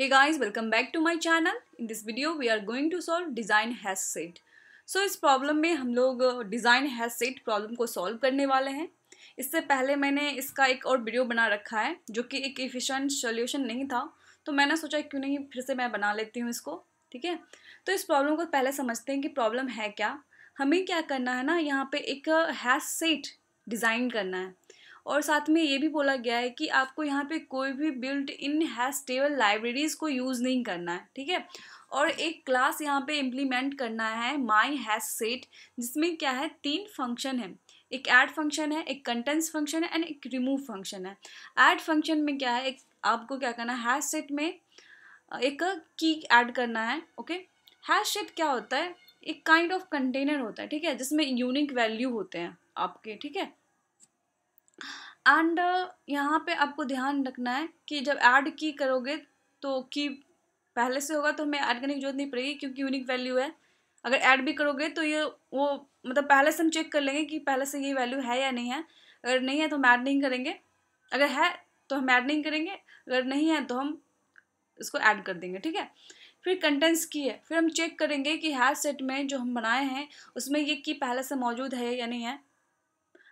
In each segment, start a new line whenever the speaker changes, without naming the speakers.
Hey guys, welcome back to my channel. In this video, we are going to solve design has set So इस problem में हम लोग design has set problem को solve करने वाले हैं इससे पहले मैंने इसका एक और वीडियो बना रखा है जो कि एक इफ़िशेंट सोल्यूशन नहीं था तो मैंने सोचा क्यों नहीं फिर से मैं बना लेती हूँ इसको ठीक है तो इस प्रॉब्लम को पहले समझते हैं कि प्रॉब्लम है क्या हमें क्या करना है ना यहाँ पे एक हैज सेट डिज़ाइन करना है और साथ में ये भी बोला गया है कि आपको यहाँ पे कोई भी बिल्ट इन है स्टेबल लाइब्रेरीज़ को यूज़ नहीं करना है ठीक है और एक क्लास यहाँ पे इम्प्लीमेंट करना है माई हैज सेट जिसमें क्या है तीन फंक्शन है एक ऐड फंक्शन है एक कंटेंस फंक्शन है एंड एक रिमूव फंक्शन है ऐड फंक्शन में क्या है एक आपको क्या करना है सेट में एक की ऐड करना है ओके हैश सेट क्या होता है एक काइंड ऑफ कंटेनर होता है ठीक है जिसमें यूनिक वैल्यू होते हैं आपके ठीक है एंड uh, यहाँ पे आपको ध्यान रखना है कि जब ऐड की करोगे तो की पहले से होगा तो हमें ऐड करने की जरूरत नहीं पड़ेगी क्योंकि यूनिक वैल्यू है अगर ऐड भी करोगे तो ये वो मतलब पहले से हम चेक कर लेंगे कि पहले से ये वैल्यू है या नहीं है अगर नहीं है तो हम ऐड नहीं करेंगे अगर है तो हम ऐड नहीं करेंगे अगर नहीं है तो हम इसको ऐड कर देंगे ठीक है फिर कंटेंट्स की है फिर हम चेक करेंगे कि हैश सेट में जो हम बनाए हैं उसमें ये की पहले से मौजूद है या नहीं है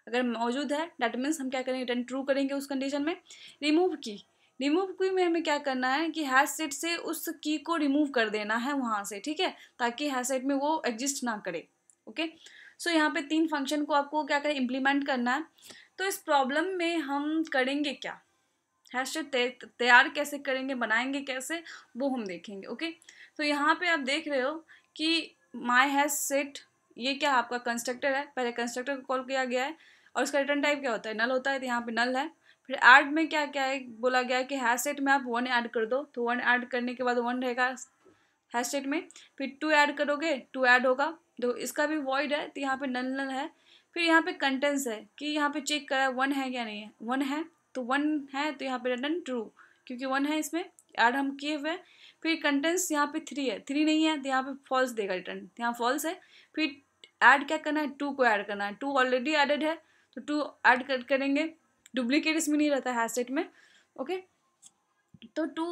अगर मौजूद है डेट मीन्स हम क्या करेंगे रिटर्न ट्रू करेंगे उस कंडीशन में रिमूव की रिमूव की में हमें क्या करना है कि हैश सेट से उस की को रिमूव कर देना है वहाँ से ठीक है ताकि हैश सेट में वो एग्जिस्ट ना करे ओके सो यहाँ पे तीन फंक्शन को आपको क्या करें इम्प्लीमेंट करना है तो इस प्रॉब्लम में हम करेंगे क्या हैश तैयार कैसे करेंगे बनाएंगे कैसे वो हम देखेंगे ओके तो यहाँ पर आप देख रहे हो कि माई हैज सेट ये क्या आपका कंस्ट्रक्टर है पहले कंस्ट्रक्टर को कॉल किया गया है और उसका रिटर्न टाइप क्या होता है नल होता है तो यहाँ पे नल है फिर ऐड में क्या क्या है बोला गया है कि सेट में आप वन ऐड कर दो तो वन ऐड करने के बाद वन रहेगा सेट में फिर टू ऐड करोगे टू ऐड होगा तो इसका भी वॉइड है तो यहाँ पे नल नल है फिर यहाँ पे कंटेंस है कि यहाँ पे चेक करा वन है क्या नहीं है वन है तो वन है तो यहाँ पे रिटर्न ट्रू क्योंकि वन है इसमें ऐड हम किए हुए फिर कंटेंस यहाँ पे थ्री है थ्री नहीं है तो यहाँ पे फॉल्स देगा रिटर्न यहाँ फॉल्स है फिर ऐड क्या करना है टू को ऐड करना है टू ऑलरेडी एडेड है तो टू ऐड कर करेंगे डुप्लीकेट इसमें नहीं रहता है सेट में ओके तो टू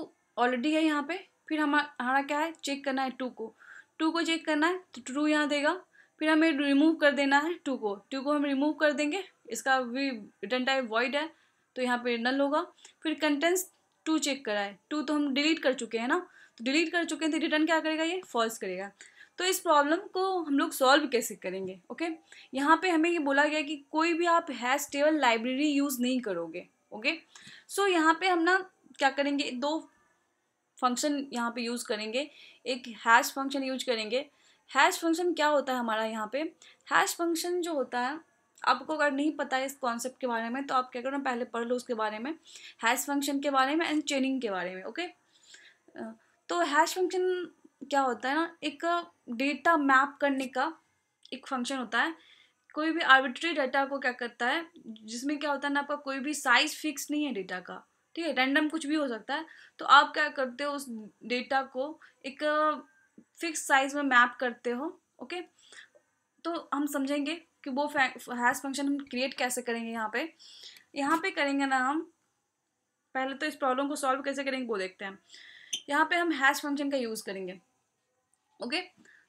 ऑलरेडी है यहाँ पे फिर हमारा क्या है चेक करना है टू को टू को चेक करना है तो टू यहाँ देगा फिर हमें रिमूव कर देना है टू को टू को हम रिमूव कर देंगे इसका भी रिटर्न टाइप वॉइड है तो यहाँ पे नल होगा फिर कंटेंस टू चेक कराए टू तो हम डिलीट कर चुके हैं ना तो डिलीट कर चुके हैं तो रिटर्न क्या करेगा ये फॉल्स करेगा तो इस प्रॉब्लम को हम लोग सॉल्व कैसे करेंगे ओके यहाँ पे हमें ये बोला गया कि कोई भी आप हैश टेबल लाइब्रेरी यूज़ नहीं करोगे ओके सो so, यहाँ पे हम ना क्या करेंगे दो फंक्शन यहाँ पे यूज़ करेंगे एक हैश फंक्शन यूज करेंगे हैश फंक्शन क्या होता है हमारा यहाँ पे हैश फंक्शन जो होता है आपको अगर नहीं पता है इस कॉन्सेप्ट के बारे में तो आप क्या करो पहले पढ़ लो उसके बारे में हैश फंक्शन के बारे में एंड चेनिंग के बारे में ओके तो हैश फंक्शन क्या होता है ना एक डेटा मैप करने का एक फंक्शन होता है कोई भी आर्बिट्री डेटा को क्या करता है जिसमें क्या होता है ना आपका कोई भी साइज फिक्स नहीं है डेटा का ठीक है रैंडम कुछ भी हो सकता है तो आप क्या करते हो उस डेटा को एक फिक्स साइज में मैप करते हो ओके तो हम समझेंगे कि वो हैश फंक्शन हम क्रिएट कैसे करेंगे यहाँ पे यहाँ पे करेंगे ना हम पहले तो इस प्रॉब्लम को सॉल्व कैसे करेंगे वो देखते हैं यहाँ पे हम हैश फंक्शन का यूज़ करेंगे ओके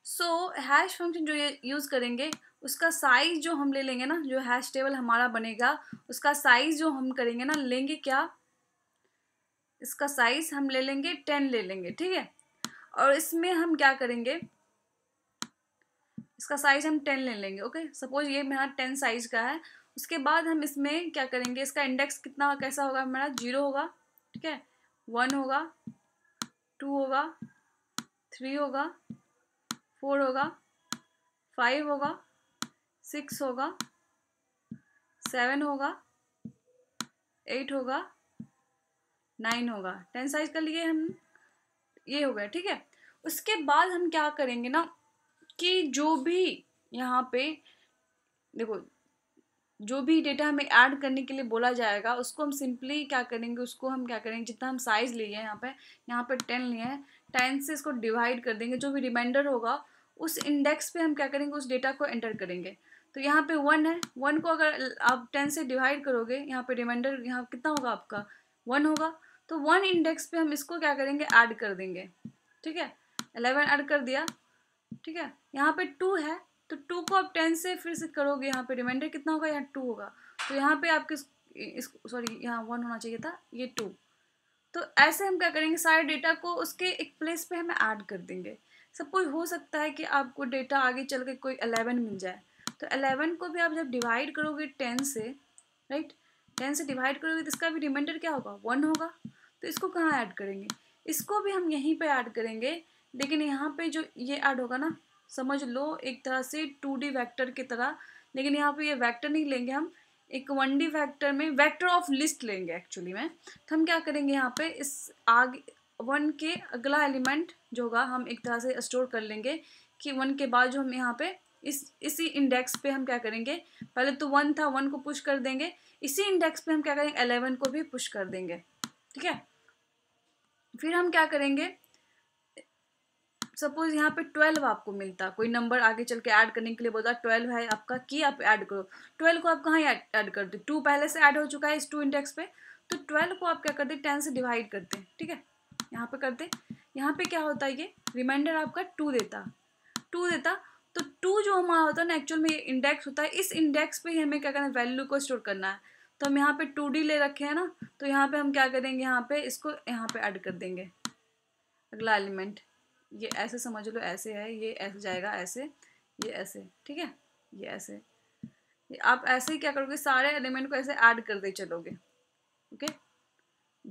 सो हैश फंक्शन जो ये यूज़ करेंगे उसका साइज जो हम ले लेंगे ना जो हैश टेबल हमारा बनेगा उसका साइज जो हम करेंगे ना लेंगे क्या इसका साइज हम ले लेंगे टेन ले लेंगे ठीक है और इसमें हम क्या करेंगे इसका साइज हम टेन ले लेंगे ओके सपोज ये मेरा टेन साइज का है उसके बाद हम इसमें क्या करेंगे इसका इंडेक्स कितना कैसा होगा हमारा जीरो होगा ठीक है वन होगा टू होगा थ्री होगा फोर होगा फाइव होगा सिक्स होगा सेवन होगा एट होगा नाइन होगा टेन साइज कर लिए हम ये हो गया ठीक है उसके बाद हम क्या करेंगे ना कि जो भी यहाँ पे देखो जो भी डेटा हमें ऐड करने के लिए बोला जाएगा उसको हम सिंपली क्या करेंगे उसको हम क्या करेंगे जितना हम साइज़ लिए हैं यहाँ पे यहाँ पे टेन लिए हैं टेन से इसको डिवाइड कर देंगे जो भी रिमाइंडर होगा उस इंडेक्स पे हम क्या करेंगे उस डेटा को एंटर करेंगे तो यहाँ पे वन है वन को अगर आप टेन से डिवाइड करोगे यहाँ पे रिमाइंडर यहाँ कितना होगा आपका वन होगा तो वन इंडेक्स पे हम इसको क्या करेंगे ऐड कर देंगे ठीक है एलेवन ऐड कर दिया ठीक है यहाँ पे टू है तो टू को आप टेन से फिर से करोगे यहाँ पे रिमाइंडर कितना होगा यहाँ टू होगा तो यहाँ पे आपके इस सॉरी यहाँ वन होना चाहिए था ये टू तो ऐसे हम क्या करेंगे सारे डेटा को उसके एक प्लेस पे हम ऐड कर देंगे सब कोई हो सकता है कि आपको डेटा आगे चल के कोई अलेवन मिल जाए तो अलेवन को भी आप जब डिवाइड करोगे टेन से राइट टेन से डिवाइड करोगे तो इसका भी रिमाइंडर क्या होगा वन होगा तो इसको कहाँ ऐड करेंगे इसको भी हम यहीं पर ऐड करेंगे लेकिन यहाँ पर जो ये ऐड होगा ना समझ लो एक तरह से टू डी वैक्टर की तरह लेकिन यहाँ पे ये वैक्टर नहीं लेंगे हम एक वन डी वैक्टर में वैक्टर ऑफ लिस्ट लेंगे एक्चुअली में तो हम क्या करेंगे यहाँ पे इस आगे वन के अगला एलिमेंट जो होगा हम एक तरह से स्टोर कर लेंगे कि वन के बाद जो हम यहाँ पे इस इसी इंडेक्स पे हम क्या करेंगे पहले तो वन था वन को पुश कर देंगे इसी इंडेक्स पे हम क्या करेंगे एलेवन को भी पुश कर देंगे ठीक है फिर हम क्या करेंगे सपोज यहाँ पे ट्वेल्व आपको मिलता कोई नंबर आगे चल के ऐड करने के लिए बोलता ट्वेल्व है आपका की आप ऐड करो ट्वेल्व को आप कहाँ ऐड कर दो टू पहले से ऐड हो चुका है इस टू इंडेक्स पे तो ट्वेल्व को आप क्या करते टेन से डिवाइड करते हैं ठीक है यहाँ पे करते यहाँ पे क्या होता है ये रिमाइंडर आपका टू देता टू देता तो टू जो हमारा होता है ना एक्चुअल में ये इंडेक्स होता है इस इंडेक्स पे ही हमें क्या करना है वैल्यू को स्टोर करना है तो हम यहाँ पे टू डी ले रखे हैं ना तो यहाँ पे हम क्या करेंगे यहाँ पे इसको यहाँ पे ऐड कर देंगे अगला एलिमेंट ये ऐसे समझ लो ऐसे है ये ऐसे जाएगा ऐसे ये ऐसे ठीक है ये ऐसे आप ऐसे ही क्या करोगे सारे एलिमेंट को ऐसे ऐड करते चलोगे ओके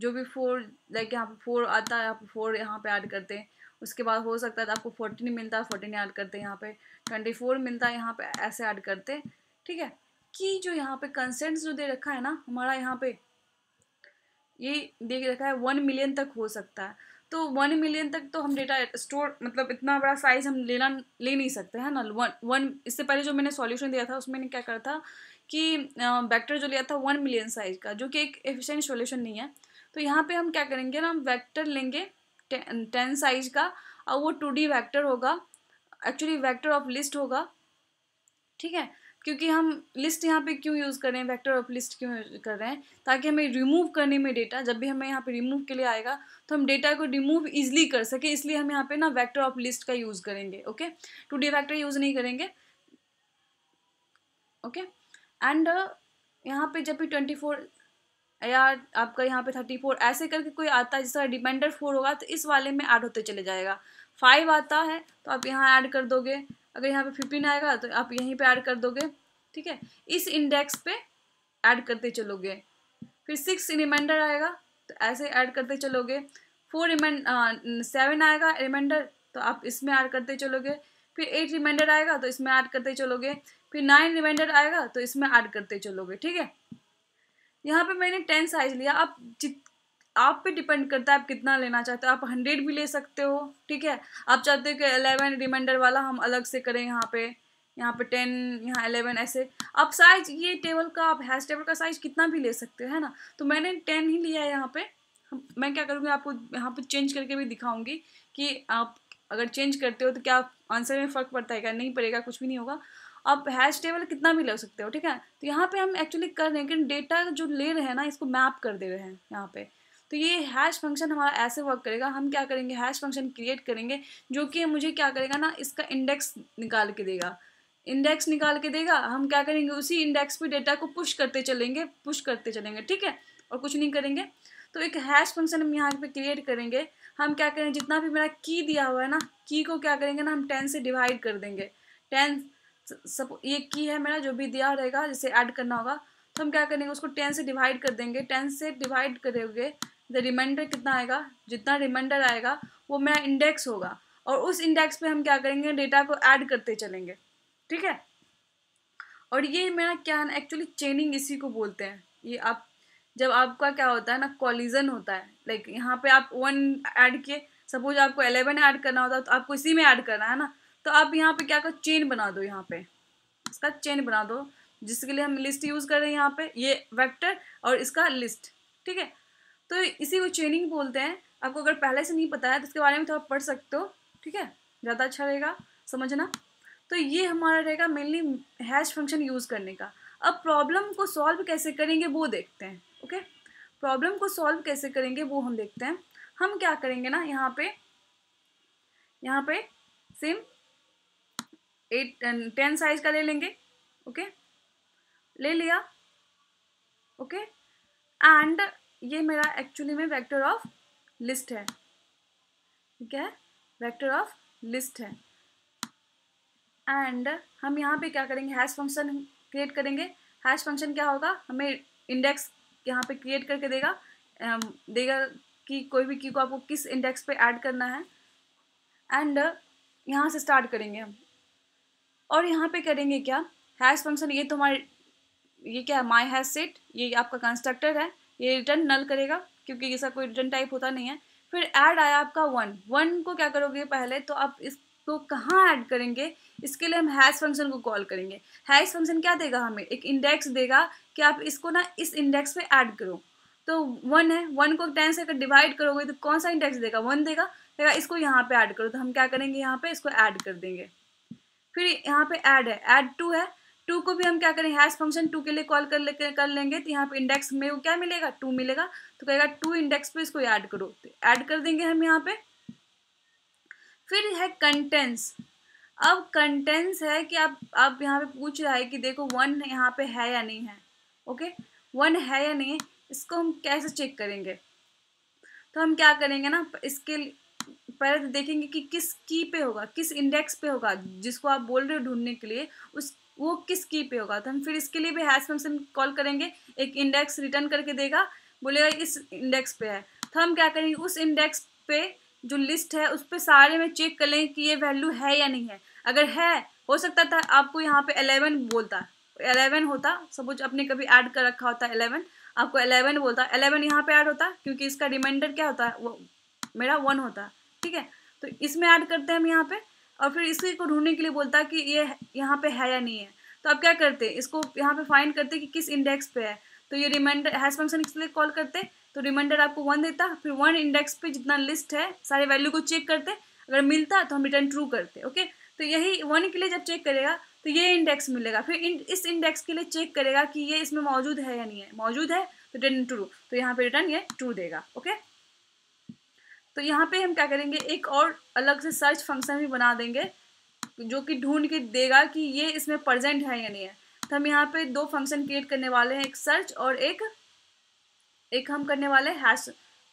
जो भी फोर लाइक यहाँ पे फोर आता है आप फोर यहाँ पे ऐड करते हैं उसके बाद हो सकता है तो आपको फोर्टीन मिलता है फोर्टीन ऐड करते हैं यहाँ पे ट्वेंटी फोर मिलता है यहाँ पे ऐसे ऐड करते ठीक है कि जो यहाँ पे कंसेंट जो दे रखा है ना हमारा यहाँ पे ये देख रखा है वन मिलियन तक हो सकता है तो वन मिलियन तक तो हम डेटा स्टोर मतलब इतना बड़ा साइज़ हम लेना ले नहीं सकते है ना वन वन इससे पहले जो मैंने सॉल्यूशन दिया था उसमें क्या करा था कि वेक्टर जो लिया था वन मिलियन साइज़ का जो कि एक एफिशिएंट सॉल्यूशन नहीं है तो यहाँ पे हम क्या करेंगे ना हम वैक्टर लेंगे टेन साइज का और वो टू डी वैक्टर होगा एक्चुअली वैक्टर ऑफ लिस्ट होगा ठीक है क्योंकि हम लिस्ट यहाँ पे क्यों यूज़ कर रहे हैं वेक्टर ऑफ लिस्ट क्यों कर रहे हैं ताकि हमें रिमूव करने में डेटा जब भी हमें यहाँ पे रिमूव के लिए आएगा तो हम डेटा को रिमूव इजीली कर सके इसलिए हम यहाँ पे ना वेक्टर ऑफ लिस्ट का यूज़ करेंगे okay two D vector use नहीं करेंगे ओके एंड uh, यहाँ पे जब भी ट्वेंटी फोर या आपका यहाँ पे थर्टी फोर ऐसे करके कोई आता है जिस तरह डिपेंडर फोर होगा तो इस वाले में ऐड होते चले जाएगा फाइव आता है तो आप यहाँ ऐड कर दोगे अगर यहाँ पे फिफ्टीन आएगा तो आप यहीं पे ऐड कर दोगे ठीक है इस इंडेक्स पे ऐड करते चलोगे फिर सिक्स रिमाइंडर आएगा तो ऐसे ऐड करते चलोगे फोर रिमाइंड सेवन आएगा रिमाइंडर तो आप इसमें ऐड करते चलोगे फिर एट रिमाइंडर आएगा तो इसमें ऐड करते चलोगे फिर नाइन रिमाइंडर आएगा तो इसमें ऐड करते चलोगे ठीक है यहाँ पे मैंने टेन साइज लिया आप जित आप पे डिपेंड करता है आप कितना लेना चाहते हो आप हंड्रेड भी ले सकते हो ठीक है आप चाहते हो कि अलेवन रिमाइंडर वाला हम अलग से करें यहाँ पे यहाँ पे टेन यहाँ एलेवन ऐसे आप साइज ये टेबल का आप हैश टेबल का साइज कितना भी ले सकते हो है ना तो मैंने टेन ही लिया है यहाँ पे मैं क्या करूँगी आपको यहाँ पे चेंज करके भी दिखाऊंगी कि आप अगर चेंज करते हो तो क्या आंसर में फ़र्क पड़ता है क्या नहीं पड़ेगा कुछ भी नहीं होगा आप हैश टेबल कितना भी ले सकते हो ठीक है तो यहाँ पे हम एक्चुअली कर रहे हैं कि डेटा जो ले रहे हैं ना इसको मैप कर दे रहे हैं यहाँ पे तो ये हैश फंक्शन हमारा ऐसे वर्क करेगा हम क्या करेंगे हैश फंक्शन क्रिएट करेंगे जो कि मुझे क्या करेगा ना इसका इंडेक्स निकाल के देगा इंडेक्स निकाल के देगा हम क्या करेंगे उसी इंडेक्स पे डेटा को पुश करते चलेंगे पुश करते चलेंगे ठीक है और कुछ नहीं करेंगे तो एक हैश फंक्शन हम यहाँ पे क्रिएट करेंगे हम क्या करेंगे जितना भी मेरा की दिया हुआ है ना की को क्या करेंगे ना हम टेन से डिवाइड कर देंगे टेन सब ये की है मेरा जो भी दिया रहेगा जिसे ऐड करना होगा तो हम क्या करेंगे उसको टेन से डिवाइड कर देंगे टेन से डिवाइड करोगे द रिमाइंडर कितना आएगा जितना रिमाइंडर आएगा वो मेरा इंडेक्स होगा और उस इंडेक्स पे हम क्या करेंगे डेटा को ऐड करते चलेंगे ठीक है और ये मेरा क्या है ना एक्चुअली चेनिंग इसी को बोलते हैं ये आप जब आपका क्या होता है ना कॉलिजन होता है लाइक यहाँ पे आप वन ऐड किए सपोज आपको एलेवन ऐड करना होता है तो आपको इसी में ऐड करना है ना तो आप यहाँ पे क्या करो चेन बना दो यहाँ पे इसका चेन बना दो जिसके लिए हम लिस्ट यूज़ कर रहे हैं यहाँ पे ये वेक्टर और इसका लिस्ट ठीक है तो इसी को चेनिंग बोलते हैं आपको अगर पहले से नहीं पता है तो इसके बारे में थोड़ा पढ़ सकते हो ठीक है ज़्यादा अच्छा रहेगा समझना तो ये हमारा रहेगा मेनली हैश फंक्शन यूज़ करने का अब प्रॉब्लम को सॉल्व कैसे करेंगे वो देखते हैं ओके प्रॉब्लम को सॉल्व कैसे करेंगे वो हम देखते हैं हम क्या करेंगे ना यहाँ पे यहाँ पे सेम एट टेन साइज का ले लेंगे ओके ले लिया ओके एंड ये मेरा एक्चुअली में वेक्टर ऑफ लिस्ट है ठीक है वेक्टर ऑफ लिस्ट है एंड हम यहाँ पे क्या करेंगे हैश फंक्शन क्रिएट करेंगे हैश फंक्शन क्या होगा हमें इंडेक्स यहाँ पे क्रिएट करके देगा देगा कि कोई भी की को आपको किस इंडेक्स पे ऐड करना है एंड यहाँ से स्टार्ट करेंगे हम और यहाँ पे करेंगे क्या हैश फंक्शन ये तो हमारे ये क्या है माई हैश सेट ये आपका कंस्ट्रक्टर है ये रिटर्न नल करेगा क्योंकि इसका कोई रिटर्न टाइप होता नहीं है फिर ऐड आया आपका वन वन को क्या करोगे पहले तो आप इसको कहाँ ऐड करेंगे इसके लिए हम हैश फंक्शन को कॉल करेंगे हैश फंक्शन क्या देगा हमें एक इंडेक्स देगा कि आप इसको ना इस इंडेक्स पे ऐड करो तो वन है वन को टेन से अगर डिवाइड करोगे तो कौन सा इंडेक्स देगा वन देगा देगा इसको यहाँ पर ऐड करो तो हम क्या करेंगे यहाँ पर इसको ऐड कर देंगे फिर यहाँ पर ऐड है ऐड टू है टू को भी हम क्या करें हैश फंक्शन टू के लिए कॉल कर ले कर लेंगे तो यहाँ पे इंडेक्स में वो क्या मिलेगा टू मिलेगा तो कहेगा टू इंडेक्स पे इसको ऐड करो तो ऐड कर देंगे हम यहाँ पे फिर है कंटेंस अब कंटेंस है कि आप आप यहाँ पे पूछ रहा है कि देखो वन यहाँ पे है या नहीं है ओके वन है या नहीं इसको हम कैसे चेक करेंगे तो हम क्या करेंगे ना इसके पहले तो देखेंगे कि किस की पे होगा किस इंडेक्स पे होगा जिसको आप बोल रहे हो ढूंढने के लिए उस वो किस की पे होगा तो हम फिर इसके लिए भी हैश फंक्शन कॉल करेंगे एक इंडेक्स रिटर्न करके देगा बोलेगा इस इंडेक्स पे है तो हम क्या करेंगे उस इंडेक्स पे जो लिस्ट है उस पर सारे में चेक कर लेंगे कि ये वैल्यू है या नहीं है अगर है हो सकता था आपको यहाँ पे अलेवन बोलता अलेवन होता सपोज आपने कभी ऐड कर रखा होता है अलेवन आपको अलेवन बोलता अलेवन यहाँ पे ऐड होता क्योंकि इसका रिमाइंडर क्या होता है वो मेरा वन होता ठीक है तो इसमें ऐड करते हैं हम यहाँ पर और फिर इसी को ढूंढने के लिए बोलता कि ये यहाँ पे है या नहीं है तो आप क्या करते इसको यहाँ पे फाइन करते कि किस इंडेक्स पे है तो ये रिमाइंडर हैश फंक्शन लिए कॉल करते तो रिमाइंडर आपको वन देता फिर वन इंडेक्स पे जितना लिस्ट है सारे वैल्यू को चेक करते अगर मिलता तो हम रिटर्न ट्रू करते ओके तो यही वन के लिए जब चेक करेगा तो ये इंडेक्स मिलेगा फिर इस इंडेक्स के लिए चेक करेगा कि ये इसमें मौजूद है या नहीं है मौजूद है तो रिटर्न ट्रू तो यहाँ पे रिटर्न ये ट्रू देगा ओके तो यहाँ पे हम क्या करेंगे एक और अलग से सर्च फंक्शन भी बना देंगे जो कि ढूंढ के देगा कि ये इसमें प्रजेंट है या नहीं है तो हम यहाँ पे दो फंक्शन क्रिएट करने वाले हैं एक सर्च और एक एक हम करने वाले हैश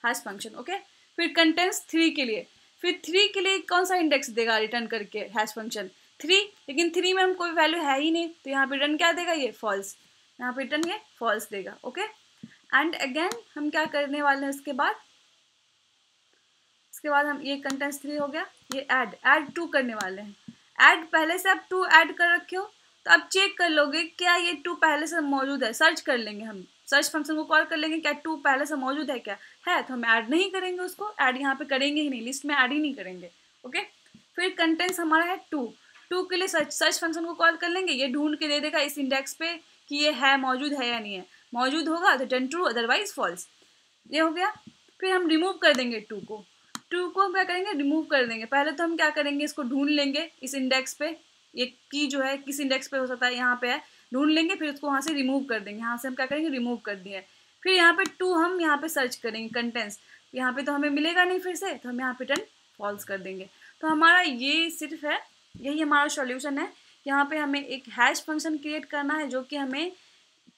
हैश फंक्शन ओके फिर कंटेंट्स थ्री के लिए फिर थ्री के लिए कौन सा इंडेक्स देगा रिटर्न करके हैश फंक्शन थ्री लेकिन थ्री में हम कोई वैल्यू है ही नहीं तो यहाँ पे रिटर्न क्या देगा ये फॉल्स यहाँ पे रिटर्न ये फॉल्स देगा ओके एंड अगेन हम क्या करने वाले हैं उसके बाद उसके बाद हम ये कंटेंट्स थ्री हो गया ये ऐड ऐड टू करने वाले हैं ऐड पहले से आप टू ऐड कर रखे हो तो आप चेक कर लोगे क्या ये टू पहले से मौजूद है सर्च कर लेंगे हम सर्च फंक्शन को कॉल कर लेंगे क्या टू पहले से मौजूद है क्या है तो हम ऐड नहीं करेंगे उसको ऐड यहाँ पे करेंगे ही नहीं लिस्ट में ऐड ही नहीं करेंगे ओके फिर कंटेंट्स हमारा है टू टू के लिए सर्च सर्च फंक्शन को कॉल कर लेंगे ये ढूंढ के दे देगा इस इंडेक्स पे कि ये है मौजूद है या नहीं है मौजूद होगा तो टेन ट्रू अदरवाइज फॉल्स ये हो गया फिर हम रिमूव कर देंगे टू को टू को हम क्या करेंगे रिमूव कर देंगे पहले तो हम क्या करेंगे इसको ढूंढ लेंगे इस इंडेक्स पे ये की जो है किस इंडेक्स पे हो सकता है यहाँ पे है ढूंढ लेंगे फिर उसको वहाँ से रिमूव कर देंगे यहाँ से हम क्या करेंगे रिमूव कर दिए फिर यहाँ पे टू हम यहाँ पे सर्च करेंगे कंटेंट्स यहाँ पे तो हमें मिलेगा नहीं फिर से तो हम यहाँ पे टर्न फॉल्स कर देंगे तो हमारा ये सिर्फ है यही हमारा सॉल्यूशन है यहाँ पे हमें एक हैश फंक्शन क्रिएट करना है जो कि हमें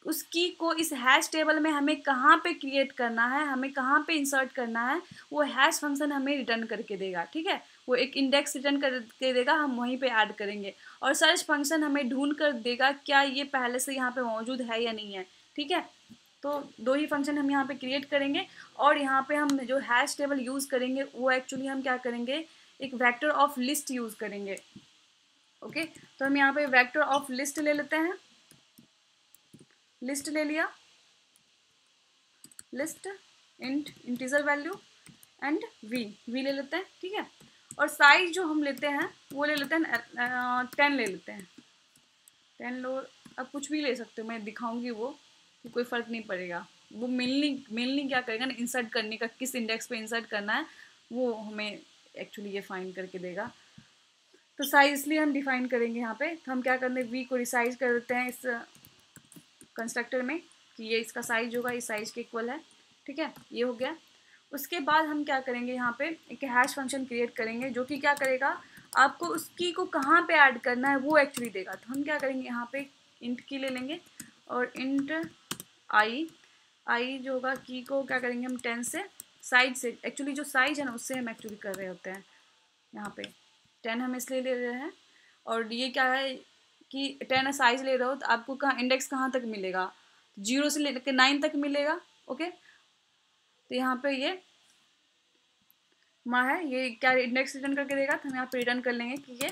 उसकी को इस हैश टेबल में हमें कहाँ पे क्रिएट करना है हमें कहाँ पे इंसर्ट करना है वो हैश फंक्शन हमें रिटर्न करके देगा ठीक है वो एक इंडेक्स रिटर्न करके देगा हम वहीं पे ऐड करेंगे और सर्च फंक्शन हमें ढूंढ कर देगा क्या ये पहले से यहाँ पे मौजूद है या नहीं है ठीक है तो दो ही फंक्शन हम यहाँ पर क्रिएट करेंगे और यहाँ पर हम जो हैश टेबल यूज़ करेंगे वो एक्चुअली हम क्या करेंगे एक वैक्टर ऑफ लिस्ट यूज़ करेंगे ओके okay? तो हम यहाँ पे वेक्टर ऑफ लिस्ट ले लेते हैं लिस्ट ले लिया list int integer value and we we ले लेते हैं ठीक है और साइज जो हम लेते हैं वो ले लेते हैं टेन ले लेते हैं टेन लो अब कुछ भी ले सकते हो मैं दिखाऊंगी वो तो कोई फ़र्क नहीं पड़ेगा वो मेनली मेनली क्या करेगा ना इंसर्ट करने का किस इंडेक्स पे इंसर्ट करना है वो हमें एक्चुअली ये फाइन करके देगा तो साइज इसलिए हम डिफाइन करेंगे यहाँ पे तो हम क्या करने वी को रिसाइज कर देते हैं इस कंस्ट्रक्टर में कि ये इसका साइज होगा इस साइज के इक्वल है ठीक है ये हो गया उसके बाद हम क्या करेंगे यहाँ पे एक हैश फंक्शन क्रिएट करेंगे जो कि क्या करेगा आपको उस की को कहाँ पे ऐड करना है वो एक्चुअली देगा तो हम क्या करेंगे यहाँ पे इंट की ले लेंगे और इंट आई आई जो होगा की को क्या करेंगे हम टेन से साइज से एक्चुअली जो साइज है ना उससे हम एक्चुअली कर रहे होते हैं यहाँ पे टेन हम इसलिए ले रहे हैं और ये क्या है कि टेन साइज ले रहे हो तो आपको कहाँ इंडेक्स कहाँ तक मिलेगा जीरो से लेकर नाइन तक मिलेगा ओके तो यहाँ पे ये माँ है ये क्या इंडेक्स रिटर्न करके देगा तो हम यहाँ पे रिटर्न कर लेंगे कि ये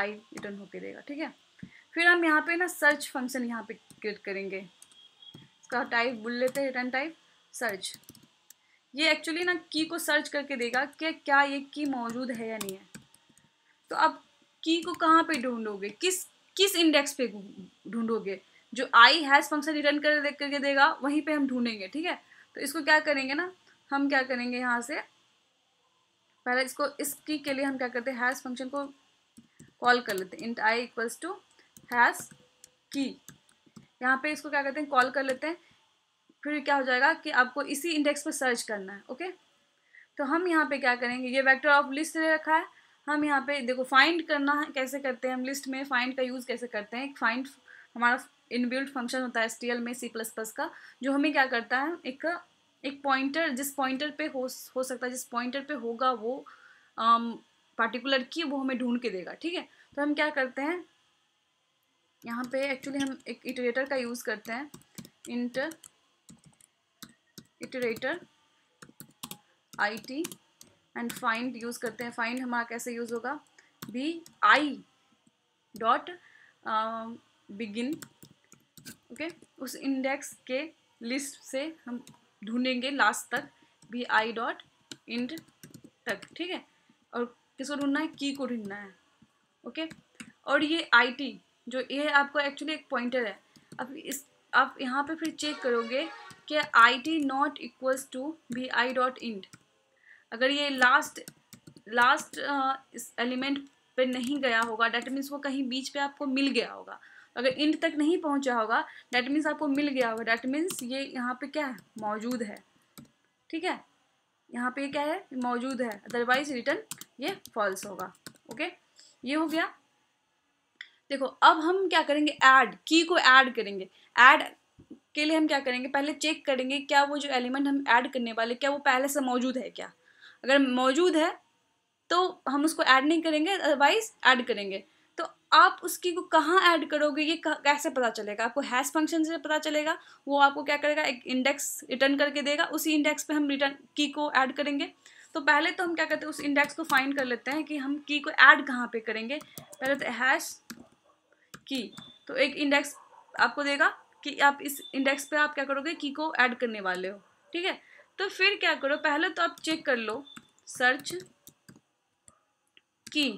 आई रिटर्न होके देगा ठीक है फिर हम यहाँ पे ना सर्च फंक्शन यहाँ पे क्रिएट करेंगे इसका टाइप बोल लेते हैं रिटर्न टाइप सर्च ये एक्चुअली ना की को सर्च करके देगा कि क्या ये की मौजूद है या नहीं है तो अब की को कहाँ पे ढूंढोगे किस किस इंडेक्स पे ढूंढोगे जो आई हैज़ फंक्शन रिटर्न कर करके देगा वहीं पे हम ढूंढेंगे ठीक है तो इसको क्या करेंगे ना हम क्या करेंगे यहाँ से पहले इसको इसकी के लिए हम क्या करते हैं हैज़ फंक्शन को कॉल कर लेते हैं int I equals to hash key यहाँ पे इसको क्या करते हैं कॉल कर लेते हैं फिर क्या हो जाएगा कि आपको इसी इंडेक्स पर सर्च करना है ओके तो हम यहाँ पे क्या करेंगे ये वेक्टर ऑफ लिस्ट ने रखा है हम यहाँ पे देखो फाइंड करना है कैसे करते हैं हम लिस्ट में फाइंड का यूज़ कैसे करते हैं फाइंड हमारा इनबिल्ट फंक्शन होता है एस में सी प्लस प्लस का जो हमें क्या करता है एक एक पॉइंटर जिस पॉइंटर पे हो हो सकता है जिस पॉइंटर पे होगा वो पार्टिकुलर um, की वो हमें ढूंढ के देगा ठीक है तो हम क्या करते हैं यहाँ पे एक्चुअली हम एक इटरेटर का यूज़ करते हैं inter iterator I T and find use करते हैं फाइंड हमारा कैसे यूज़ होगा B I dot begin okay उस इंडेक्स के लिस्ट से हम ढूंढेंगे लास्ट तक बी आई डॉट इंड तक ठीक है और किसको ढूंढना है की को ढूंढना है ओके okay? और ये आई टी जो ये आपका एक्चुअली एक पॉइंटर है अब इस आप यहाँ पे फिर चेक करोगे कि I T not equals to B I dot end अगर ये लास्ट लास्ट इस एलिमेंट पे नहीं गया होगा डैट मीन्स वो कहीं बीच पे आपको मिल गया होगा अगर इंड तक नहीं पहुंचा होगा डैट मीन्स आपको मिल गया होगा डैट मीन्स ये यहाँ पे क्या है मौजूद है ठीक है यहाँ पे क्या है मौजूद है अदरवाइज रिटर्न ये फॉल्स होगा ओके ये हो गया देखो अब हम क्या करेंगे ऐड की को ऐड करेंगे ऐड के लिए हम क्या करेंगे पहले चेक करेंगे क्या वो जो एलिमेंट हम ऐड करने वाले क्या वो पहले से मौजूद है क्या अगर मौजूद है तो हम उसको ऐड नहीं करेंगे अदरवाइज ऐड करेंगे तो आप उसकी को कहाँ ऐड करोगे ये कैसे पता चलेगा आपको हैश फंक्शन से पता चलेगा वो आपको क्या करेगा एक इंडेक्स रिटर्न करके देगा उसी इंडेक्स पे हम रिटर्न की को ऐड करेंगे तो पहले तो हम क्या करते हैं उस इंडेक्स को फाइंड कर लेते हैं कि हम की को ऐड कहाँ पे करेंगे पहले तो हैश की तो एक इंडेक्स आपको देगा कि आप इस इंडेक्स पे आप क्या करोगे की को ऐड करने वाले हो ठीक है तो फिर क्या करो पहले तो आप चेक कर लो सर्च की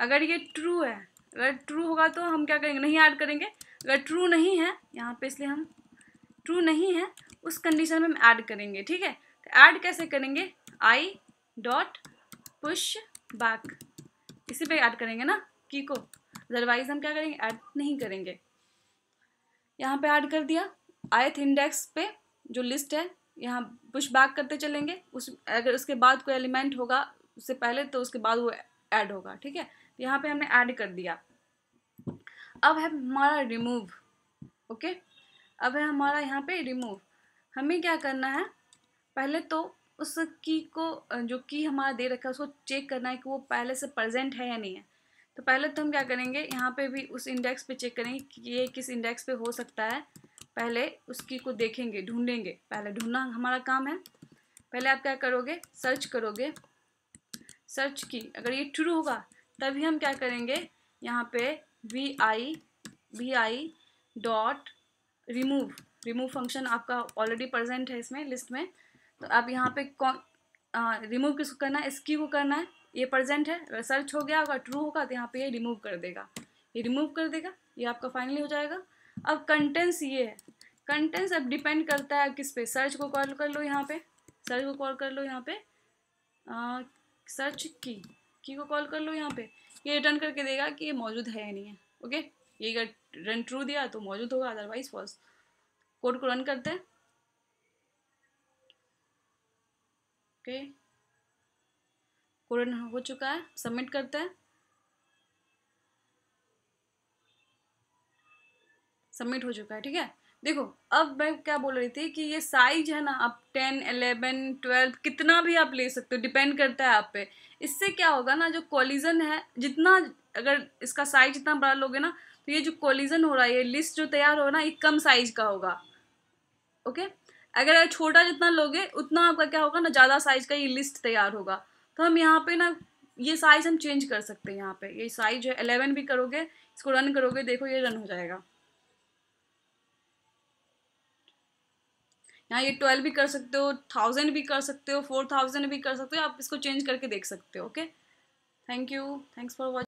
अगर ये ट्रू है अगर ट्रू होगा तो हम क्या करेंगे नहीं ऐड करेंगे अगर ट्रू नहीं है यहाँ पे इसलिए हम ट्रू नहीं है उस कंडीशन में हम ऐड करेंगे ठीक है तो ऐड कैसे करेंगे आई डॉट पुश बैक इसी पे ऐड करेंगे ना की को अदरवाइज हम क्या करेंगे ऐड नहीं करेंगे यहाँ पे ऐड कर दिया आयथ इंडेक्स पे जो लिस्ट है यहाँ पुश बैक करते चलेंगे उस अगर उसके बाद कोई एलिमेंट होगा उससे पहले तो उसके बाद वो ऐड होगा ठीक है तो यहाँ पे हमने ऐड कर दिया अब है हमारा रिमूव ओके अब है हमारा यहाँ पे रिमूव हमें क्या करना है पहले तो उस की को जो की हमारा दे रखा है उसको चेक करना है कि वो पहले से प्रेजेंट है या नहीं है तो पहले तो हम क्या करेंगे यहाँ पे भी उस इंडेक्स पे चेक करेंगे कि ये किस इंडेक्स पे हो सकता है पहले उसकी को देखेंगे ढूंढेंगे पहले ढूंढना हमारा काम है पहले आप क्या करोगे सर्च करोगे सर्च की अगर ये ट्रू होगा तभी हम क्या करेंगे यहाँ पे V I V I dot remove remove function आपका ऑलरेडी प्रेजेंट है इसमें लिस्ट में तो आप यहाँ पे कौन रिमूव किसको करना है इसकी को करना है ये प्रेजेंट है अगर सर्च हो गया अगर ट्रू होगा तो यहाँ पे ये रिमूव कर देगा ये रिमूव कर देगा ये आपका फाइनली हो जाएगा अब कंटेंट्स ये है कंटेंट्स अब डिपेंड करता है किस पे सर्च को कॉल कर लो यहाँ पे सर्च को कॉल कर लो यहाँ पे सर्च की की को कॉल कर लो यहाँ पे ये रिटर्न करके देगा कि ये मौजूद है या नहीं है ओके ये अगर रन ट्रू दिया तो मौजूद होगा अदरवाइज फॉल्स कोड को रन करते हैं ओके कोड रन हो चुका है सबमिट करते हैं सबमिट हो चुका है ठीक है देखो अब मैं क्या बोल रही थी कि ये साइज है ना आप टेन एलेवन ट्वेल्व कितना भी आप ले सकते हो डिपेंड करता है आप पे इससे क्या होगा ना जो कॉलिजन है जितना अगर इसका साइज जितना बड़ा लोगे ना तो ये जो कॉलिजन हो रहा है ये लिस्ट जो तैयार होगा ना ये कम साइज का होगा ओके अगर छोटा जितना लोगे उतना आपका क्या होगा ना ज़्यादा साइज का ये लिस्ट तैयार होगा तो हम यहाँ पे ना ये साइज हम चेंज कर सकते हैं यहाँ पे ये साइज है एलेवन भी करोगे इसको रन करोगे देखो ये रन हो जाएगा यहाँ ये ट्वेल्व भी कर सकते हो थाउजेंड भी कर सकते हो फोर थाउजेंड भी कर सकते हो आप इसको चेंज करके देख सकते हो okay thank you thanks for watching